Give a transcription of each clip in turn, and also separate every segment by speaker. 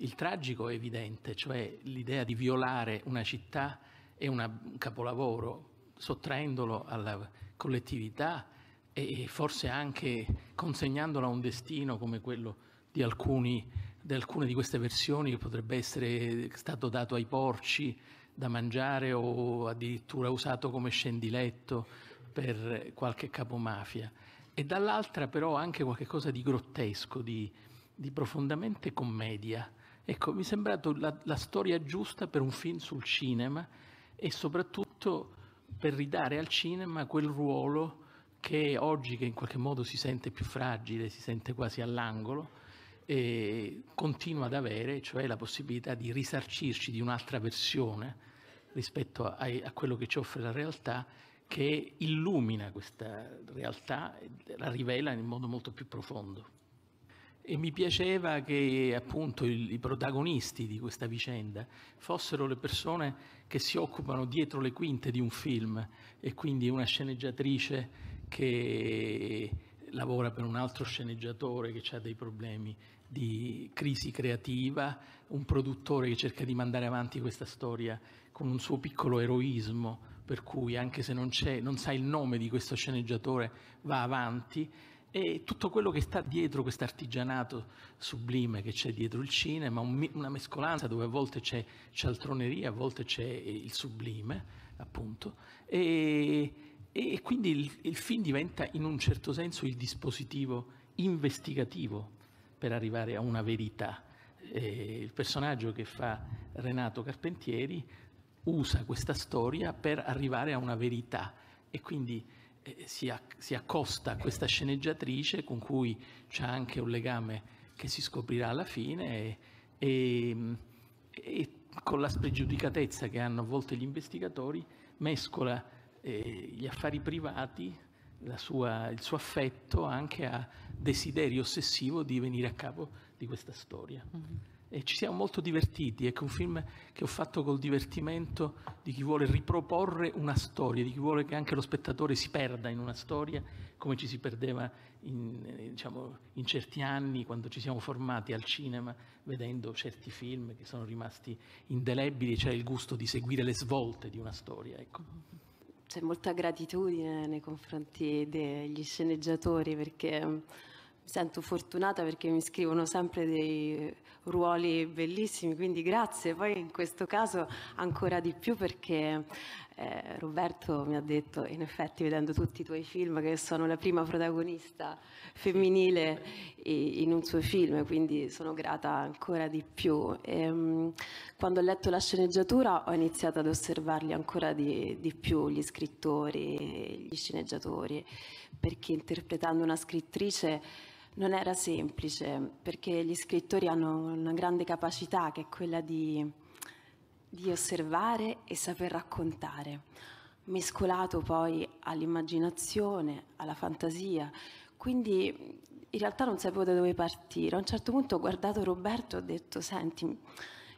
Speaker 1: Il tragico è evidente, cioè l'idea di violare una città e un capolavoro sottraendolo alla collettività e forse anche consegnandolo a un destino come quello di, alcuni, di alcune di queste versioni che potrebbe essere stato dato ai porci da mangiare o addirittura usato come scendiletto per qualche capomafia e dall'altra però anche qualcosa di grottesco, di, di profondamente commedia Ecco, mi è sembrato la, la storia giusta per un film sul cinema e soprattutto per ridare al cinema quel ruolo che oggi che in qualche modo si sente più fragile, si sente quasi all'angolo, continua ad avere, cioè la possibilità di risarcirci di un'altra versione rispetto a, a, quello che ci offre la realtà, che illumina questa realtà, la rivela in modo molto più profondo e mi piaceva che appunto il, i protagonisti di questa vicenda fossero le persone che si occupano dietro le quinte di un film e quindi una sceneggiatrice che lavora per un altro sceneggiatore che ha dei problemi di crisi creativa, un produttore che cerca di mandare avanti questa storia con un suo piccolo eroismo, per cui anche se non, non sa il nome di questo sceneggiatore va avanti e tutto quello che sta dietro questo artigianato sublime che c'è dietro il cinema, un, una mescolanza dove a volte c'è cialtroneria, a volte c'è il sublime, appunto, e, e quindi il, il film diventa in un certo senso il dispositivo investigativo per arrivare a una verità. Eh, il personaggio che fa Renato Carpentieri usa questa storia per arrivare a una verità e quindi eh, eh, si, si accosta a questa sceneggiatrice con cui c'è anche un legame che si scoprirà alla fine e, e, e con la spregiudicatezza che hanno a volte gli investigatori mescola eh, gli affari privati, sua, il suo affetto anche a desiderio ossessivo di venire a capo di questa storia. Mm-hmm e ci siamo molto divertiti. Ecco un film che ho fatto col divertimento di chi vuole riproporre una storia, di chi vuole che anche lo spettatore si perda in una storia, come ci si perdeva in, eh, diciamo, in certi anni quando ci siamo formati al cinema, vedendo certi film che sono rimasti indelebili, c'è il gusto di seguire le svolte di una storia. Ecco.
Speaker 2: C'è molta gratitudine nei confronti degli sceneggiatori perché sento fortunata perché mi scrivono sempre dei eh, ruoli bellissimi, quindi grazie. Poi in questo caso ancora di più perché eh, Roberto mi ha detto, in effetti vedendo tutti i tuoi film, che sono la prima protagonista femminile in un suo film, quindi sono grata ancora di più. E, ehm, quando ho letto la sceneggiatura ho iniziato ad osservarli ancora di, di più, gli scrittori, gli sceneggiatori, perché interpretando una scrittrice non era semplice perché gli scrittori hanno una grande capacità che è quella di, di osservare e saper raccontare, mescolato poi all'immaginazione, alla fantasia. Quindi in realtà non sapevo da dove partire. A un certo punto ho guardato Roberto e ho detto, senti,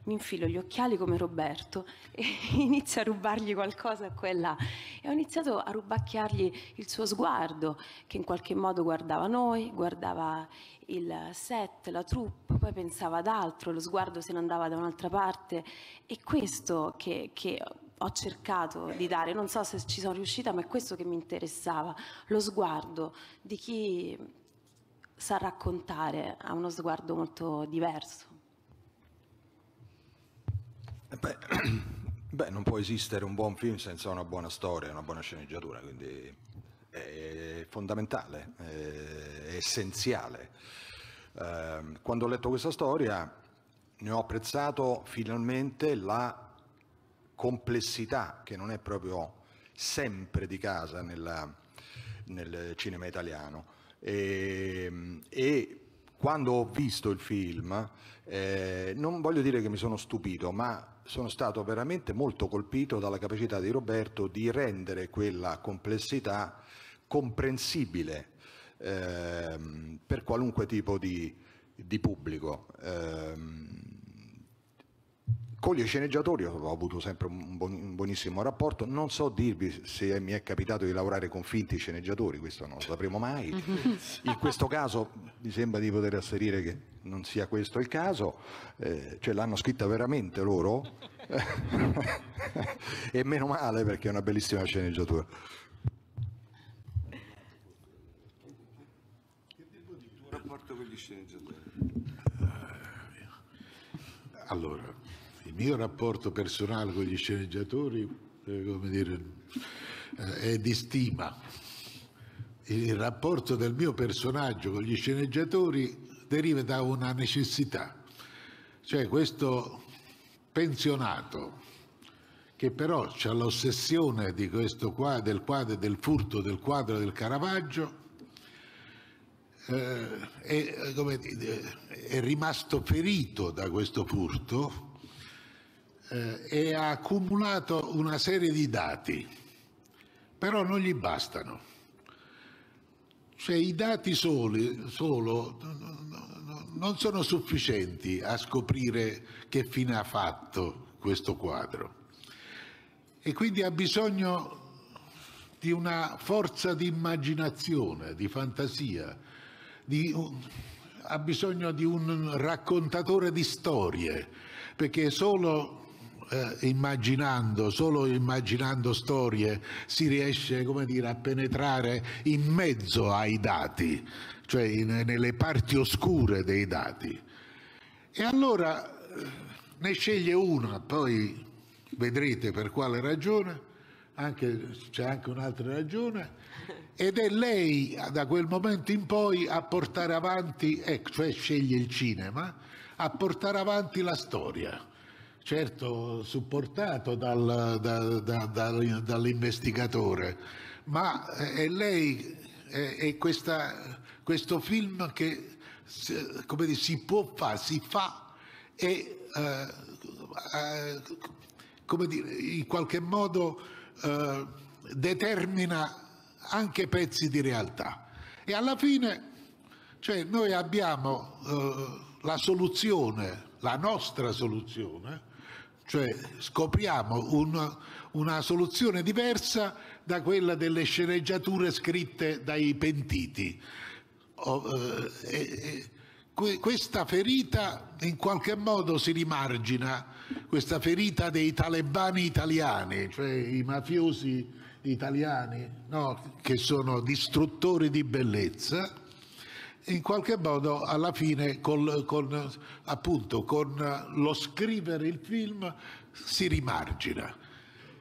Speaker 2: mi infilo gli occhiali come Roberto e inizio a rubargli qualcosa a quella E ho iniziato a rubacchiargli il suo sguardo, che in qualche modo guardava noi, guardava il set, la troupe, poi pensava ad altro, lo sguardo se ne andava da un'altra parte. E questo che, che ho cercato di dare, non so se ci sono riuscita, ma è questo che mi interessava, lo sguardo di chi sa raccontare, ha uno sguardo molto diverso.
Speaker 3: Eh beh, non può esistere un buon film senza una buona storia, una buona sceneggiatura, quindi è fondamentale, è essenziale. Ehm, quando ho letto questa storia ne ho apprezzato finalmente la complessità che non è proprio sempre di casa nella, nel cinema italiano. E, ehm, e, quando ho visto il film, eh, non voglio dire che mi sono stupito, ma sono stato veramente molto colpito dalla capacità di Roberto di rendere quella complessità comprensibile ehm, per qualunque tipo di, di pubblico. Ehm, con gli sceneggiatori ho avuto sempre un, buonissimo rapporto, non so dirvi se mi è capitato di lavorare con finti sceneggiatori, questo non lo sapremo mai, in questo caso mi sembra di poter asserire che non sia questo il caso, eh, cioè l'hanno scritta veramente loro e meno male perché è una bellissima sceneggiatura. Che devo dire? rapporto con gli
Speaker 4: sceneggiatori? Allora, mio rapporto personale con gli sceneggiatori eh, dire, eh, è di stima. Il rapporto del mio personaggio con gli sceneggiatori deriva da una necessità, cioè questo pensionato che però ha l'ossessione di questo quadro, del quadro, del furto del quadro del Caravaggio, eh, è, come, è rimasto ferito da questo furto eh, e ha accumulato una serie di dati, però non gli bastano. Cioè i dati soli, solo non sono sufficienti a scoprire che fine ha fatto questo quadro e quindi ha bisogno di una forza di immaginazione, di fantasia, di, ha bisogno di un raccontatore di storie, perché solo eh, immaginando, solo immaginando storie, si riesce dire, a penetrare in mezzo ai dati, cioè in, nelle parti oscure dei dati. E allora eh, ne sceglie una, poi vedrete per quale ragione, anche, c'è anche un'altra ragione, ed è lei da quel momento in poi a portare avanti, eh, cioè sceglie il cinema, a portare avanti la storia certo supportato dal, da, da, da, dall'investigatore, ma eh, è lei, è, è questa, questo film che come dire, si può fare, si fa e eh, eh, come dire, in qualche modo eh, determina anche pezzi di realtà. E alla fine cioè, noi abbiamo eh, la soluzione, la nostra soluzione, cioè scopriamo un, una soluzione diversa da quella delle sceneggiature scritte dai pentiti. Oh, eh, eh, questa ferita in qualche modo si rimargina, questa ferita dei talebani italiani, cioè i mafiosi italiani no, che sono distruttori di bellezza, in qualche modo alla fine col, con, appunto, con lo scrivere il film si rimargina.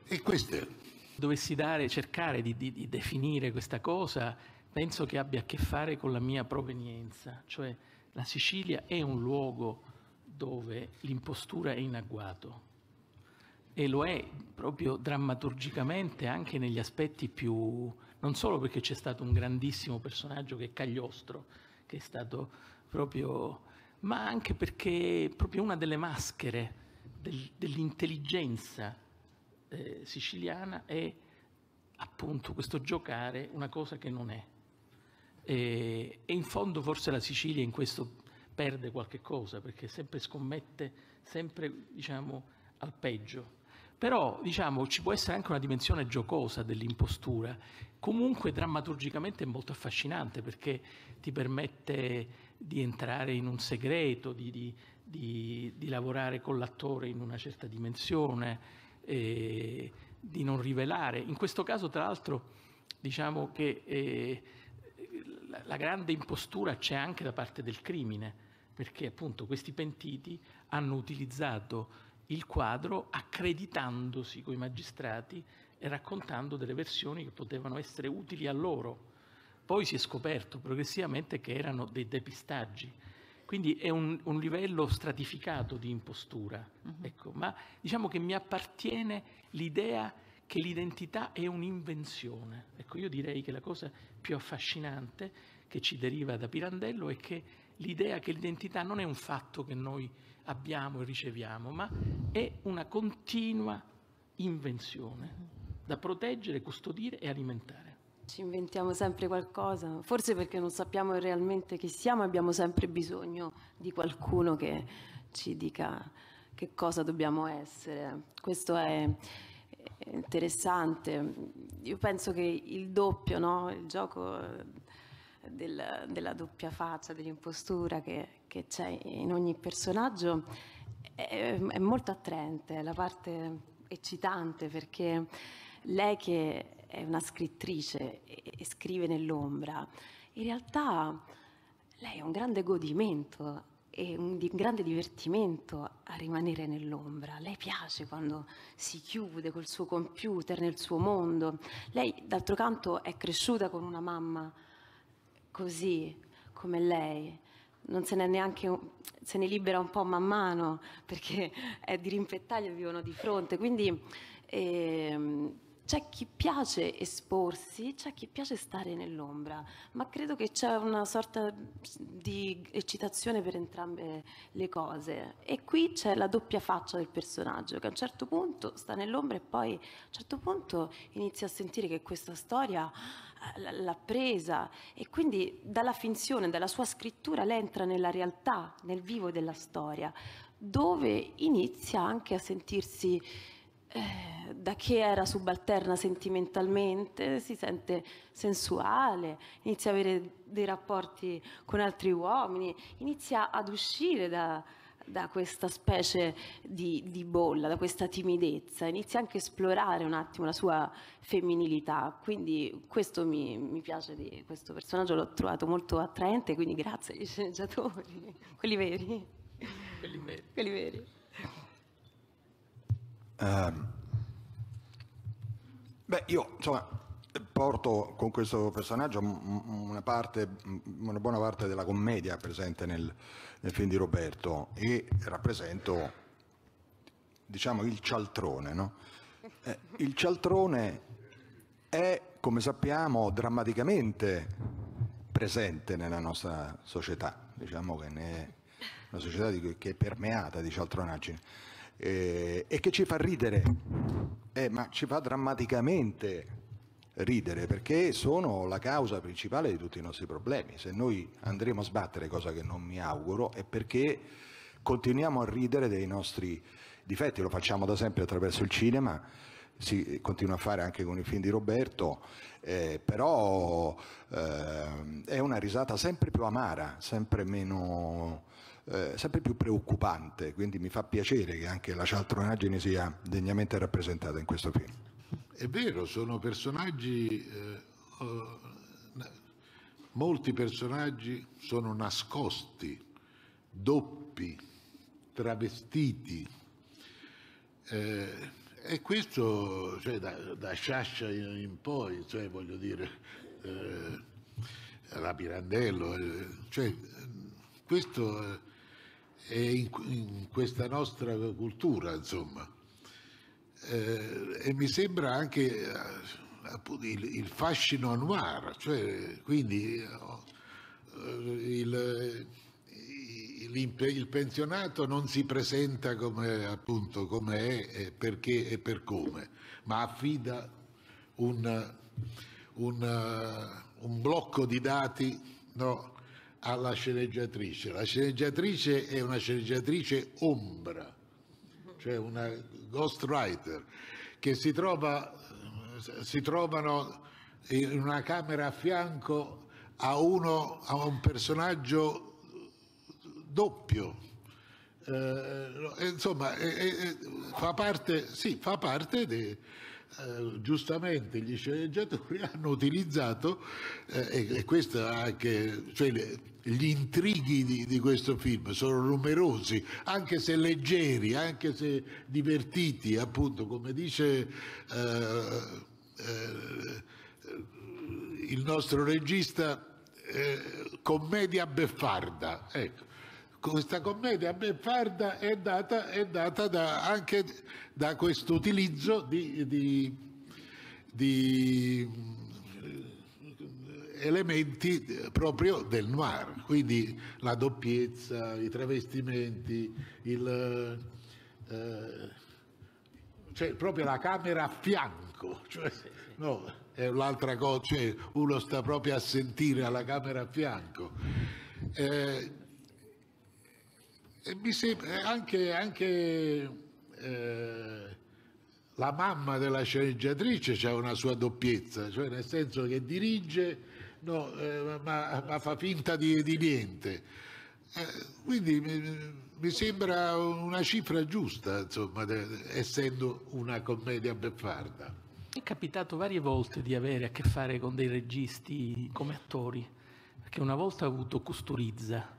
Speaker 4: E questo è.
Speaker 1: Dovessi dare, cercare di, di, di definire questa cosa, penso che abbia a che fare con la mia provenienza, cioè la Sicilia è un luogo dove l'impostura è in agguato e lo è proprio drammaturgicamente anche negli aspetti più non solo perché c'è stato un grandissimo personaggio che è Cagliostro che è stato proprio, ma anche perché è proprio una delle maschere del, dell'intelligenza eh, siciliana è appunto questo giocare una cosa che non è. E, e in fondo forse la Sicilia in questo perde qualche cosa, perché sempre scommette, sempre diciamo al peggio. Però diciamo, ci può essere anche una dimensione giocosa dell'impostura, comunque drammaturgicamente è molto affascinante perché ti permette di entrare in un segreto, di, di, di, di lavorare con l'attore in una certa dimensione, eh, di non rivelare. In questo caso, tra l'altro, diciamo che eh, la, la grande impostura c'è anche da parte del crimine, perché appunto questi pentiti hanno utilizzato il quadro accreditandosi con i magistrati e raccontando delle versioni che potevano essere utili a loro. Poi si è scoperto progressivamente che erano dei depistaggi. Quindi è un, un livello stratificato di impostura. Uh-huh. Ecco, ma diciamo che mi appartiene l'idea che l'identità è un'invenzione. Ecco, io direi che la cosa più affascinante che ci deriva da Pirandello è che l'idea che l'identità non è un fatto che noi abbiamo e riceviamo, ma è una continua invenzione da proteggere, custodire e alimentare.
Speaker 2: Ci inventiamo sempre qualcosa, forse perché non sappiamo realmente chi siamo, abbiamo sempre bisogno di qualcuno che ci dica che cosa dobbiamo essere. Questo è interessante. Io penso che il doppio, no? il gioco del, della doppia faccia, dell'impostura che, che c'è in ogni personaggio è, è molto attraente, è la parte eccitante perché lei che è una scrittrice e, e scrive nell'ombra, in realtà lei ha un grande godimento e un di- grande divertimento a rimanere nell'ombra. Lei piace quando si chiude col suo computer nel suo mondo. Lei, d'altro canto, è cresciuta con una mamma così come lei, non se ne, neanche, se ne libera un po' man mano perché è di rimpettaglio vivono di fronte. Quindi ehm, c'è chi piace esporsi, c'è chi piace stare nell'ombra, ma credo che c'è una sorta di eccitazione per entrambe le cose. E qui c'è la doppia faccia del personaggio, che a un certo punto sta nell'ombra e poi a un certo punto inizia a sentire che questa storia eh, l'ha presa e quindi dalla finzione, dalla sua scrittura, lei entra nella realtà, nel vivo della storia, dove inizia anche a sentirsi eh, da che era subalterna sentimentalmente si sente sensuale, inizia a avere dei rapporti con altri uomini, inizia ad uscire da, da questa specie di, di, bolla, da questa timidezza, inizia anche a esplorare un attimo la sua femminilità, quindi questo mi, mi piace di questo personaggio, l'ho trovato molto attraente, quindi grazie agli sceneggiatori, quelli veri. Quelli veri. Quelli veri.
Speaker 3: Eh, beh, io insomma porto con questo personaggio una, parte, una buona parte della commedia presente nel, nel film di Roberto e rappresento, diciamo, il cialtrone. No? Eh, il cialtrone è, come sappiamo, drammaticamente presente nella nostra società, diciamo che è una società che è permeata di cialtronaggine eh, e che ci fa ridere, eh, ma ci fa drammaticamente ridere perché sono la causa principale di tutti i nostri problemi. Se noi andremo a sbattere, cosa che non mi auguro, è perché continuiamo a ridere dei nostri difetti, lo facciamo da sempre attraverso il cinema, si continua a fare anche con i film di Roberto, eh, però eh, è una risata sempre più amara, sempre meno eh, sempre più preoccupante, quindi mi fa piacere che anche la cialtronaggine sia degnamente rappresentata in questo film.
Speaker 4: È vero, sono personaggi, eh, oh, molti personaggi sono nascosti, doppi, travestiti. Eh, e questo cioè, da, da Sciascia in, poi, cioè, voglio dire, eh, la Pirandello, eh, cioè, questo eh, e in, in questa nostra cultura, insomma. Eh, e mi sembra anche eh, appunto, il, il, fascino noir, cioè quindi eh, il, il, il, pensionato non si presenta come, appunto, come è, perché e per come, ma affida un, un, un blocco di dati no, alla sceneggiatrice. La sceneggiatrice è una sceneggiatrice ombra, cioè una ghostwriter, che si, trova, si trovano in una camera a fianco a, uno, a un personaggio doppio. Eh, insomma, eh, eh, fa parte, sì, fa parte di eh, giustamente gli sceneggiatori hanno utilizzato, eh, e, e questo anche, cioè, gli intrighi di, di, questo film sono numerosi, anche se leggeri, anche se divertiti, appunto, come dice eh, eh, il nostro regista, commedia beffarda. Ecco questa commedia beffarda è data, è data da, anche da questo utilizzo di, di, di eh, elementi proprio del noir, quindi la doppiezza, i travestimenti, il, eh, cioè proprio la camera a fianco, cioè, no, è un'altra cosa, cioè uno sta proprio a sentire alla camera a fianco. Eh, mi sembra eh, anche, anche eh, la mamma della sceneggiatrice ha una sua doppiezza, cioè nel senso che dirige no, eh, ma, ma, fa finta di, di niente. Eh, quindi mi, mi, sembra una cifra giusta, insomma, de, essendo
Speaker 1: una commedia beffarda. È capitato varie volte di avere a che fare con dei registi come attori, perché una volta ho avuto Custurizza,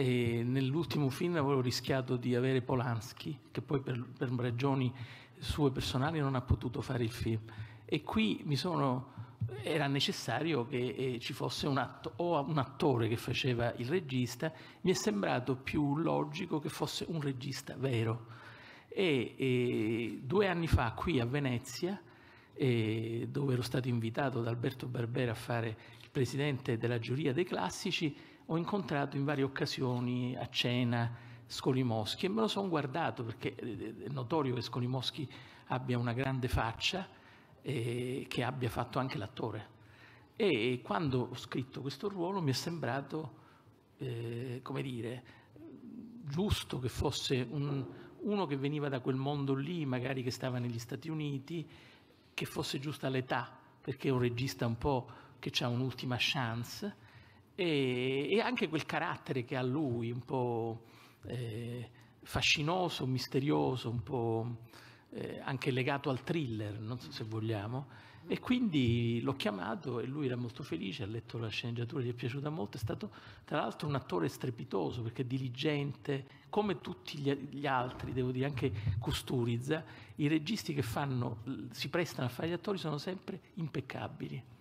Speaker 1: e nell'ultimo film avevo rischiato di avere Polanski, che poi per, per ragioni sue personali non ha potuto fare il film. E qui mi sono era necessario che eh, ci fosse un, atto, un attore che faceva il regista, mi è sembrato più logico che fosse un regista vero. E, e due anni fa qui a Venezia, e, eh, dove ero stato invitato da Alberto Barbera a fare il presidente della giuria dei classici, ho incontrato in varie occasioni a cena Scolimoschi e me lo sono guardato perché eh, eh, è notorio che Scolimoschi abbia una grande faccia e che abbia fatto anche l'attore. E quando ho scritto questo ruolo mi è sembrato, eh, come dire, giusto che fosse un, uno che veniva da quel mondo lì, magari che stava negli Stati Uniti, che fosse giusta l'età, perché è un regista un po' che ha un'ultima chance e, e anche quel carattere che ha lui, un po' eh, fascinoso, misterioso, un po' eh, anche legato al thriller, non so se vogliamo. E quindi l'ho chiamato e lui era molto felice, ha letto la sceneggiatura, gli è piaciuta molto, è stato tra l'altro un attore strepitoso perché diligente, come tutti gli, altri, devo dire anche Custurizza, i registi che fanno, si prestano a fare gli attori sono sempre impeccabili.